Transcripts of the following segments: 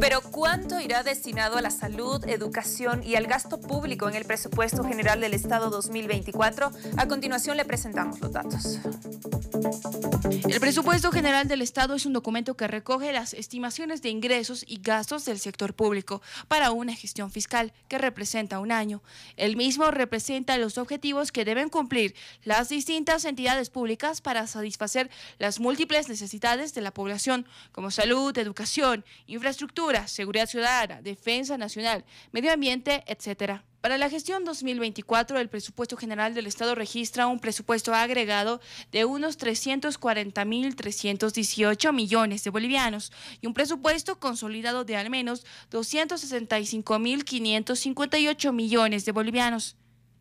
Pero ¿cuánto irá destinado a la salud, educación y al gasto público en el presupuesto general del Estado 2024? A continuación le presentamos los datos. El presupuesto general del Estado es un documento que recoge las estimaciones de ingresos y gastos del sector público para una gestión fiscal que representa un año. El mismo representa los objetivos que deben cumplir las distintas entidades públicas para satisfacer las múltiples necesidades de la población, como salud, educación, infraestructura, seguridad ciudadana, defensa nacional, medio ambiente, etcétera. Para la gestión 2024, el presupuesto general del Estado registra un presupuesto agregado de unos 340.318 millones de bolivianos y un presupuesto consolidado de al menos 265.558 millones de bolivianos.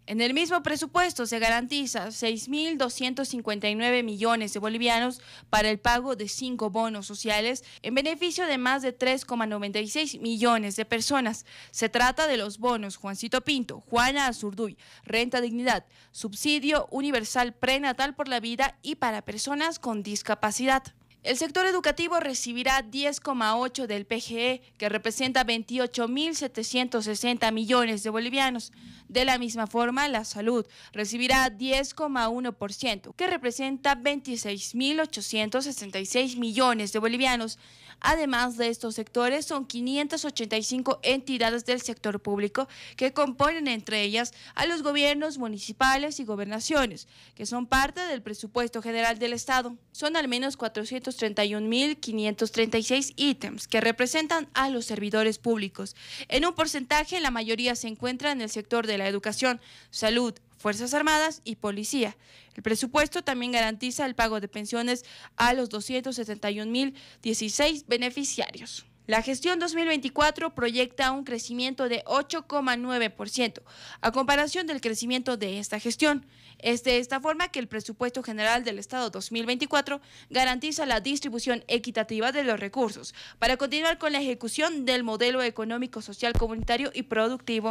En el mismo presupuesto se garantiza 6.259 millones de bolivianos para el pago de cinco bonos sociales en beneficio de más de 3,96 millones de personas. Se trata de los bonos Juancito Pinto, Juana Azurduy, Renta Dignidad, Subsidio Universal Prenatal por la Vida y para personas con discapacidad. El sector educativo recibirá 10,8 del PGE, que representa 28.760 millones de bolivianos. De la misma forma, la salud recibirá 10,1%, que representa 26.866 millones de bolivianos. Además de estos sectores, son 585 entidades del sector público que componen entre ellas a los gobiernos municipales y gobernaciones, que son parte del presupuesto general del Estado. Son al menos 400 31.536 ítems que representan a los servidores públicos. En un porcentaje, la mayoría se encuentra en el sector de la educación, salud, Fuerzas Armadas y Policía. El presupuesto también garantiza el pago de pensiones a los 271.016 beneficiarios. La gestión 2024 proyecta un crecimiento de 8,9%, a comparación del crecimiento de esta gestión. Es de esta forma que el presupuesto general del Estado 2024 garantiza la distribución equitativa de los recursos para continuar con la ejecución del modelo económico, social, comunitario y productivo.